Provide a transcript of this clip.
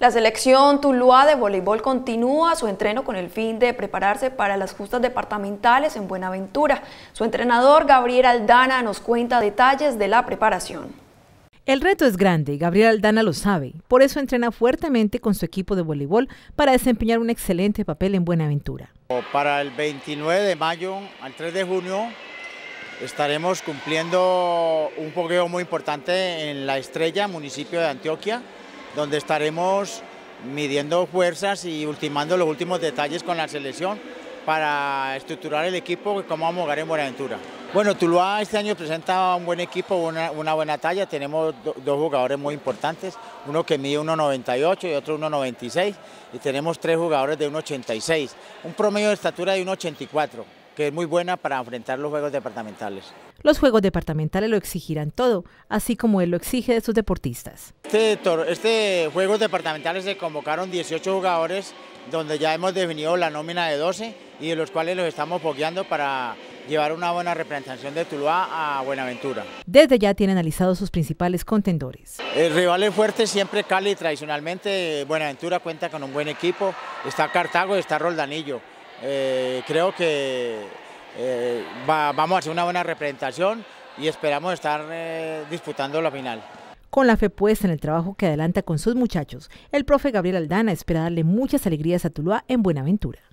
La selección Tuluá de voleibol continúa su entreno con el fin de prepararse para las justas departamentales en Buenaventura. Su entrenador Gabriel Aldana nos cuenta detalles de la preparación. El reto es grande y Gabriel Aldana lo sabe, por eso entrena fuertemente con su equipo de voleibol para desempeñar un excelente papel en Buenaventura. Para el 29 de mayo al 3 de junio estaremos cumpliendo un pogueo muy importante en La Estrella, municipio de Antioquia, donde estaremos midiendo fuerzas y ultimando los últimos detalles con la selección para estructurar el equipo y cómo vamos a jugar en Buenaventura. Bueno, Tuluá este año presenta un buen equipo, una, buena talla. Tenemos dos jugadores muy importantes, uno que mide 1,98 y otro 1,96. Y tenemos tres jugadores de 1,86. Un promedio de estatura de 1,84, que es muy buena para enfrentar los juegos departamentales. Los Juegos Departamentales lo exigirán todo, así como él lo exige de sus deportistas. Este, este Juegos Departamentales se convocaron 18 jugadores, donde ya hemos definido la nómina de 12 y de los cuales los estamos bogeando para llevar una buena representación de Tuluá a Buenaventura. Desde ya tiene analizados sus principales contendores. El rival es fuerte siempre Cali, tradicionalmente Buenaventura cuenta con un buen equipo, está Cartago y está Roldanillo. Eh, creo que eh, vamos a hacer una buena representación y esperamos estar eh, disputando la final. Con la fe puesta en el trabajo que adelanta con sus muchachos, el profe Gabriel Aldana espera darle muchas alegrías a Tuluá en Buenaventura.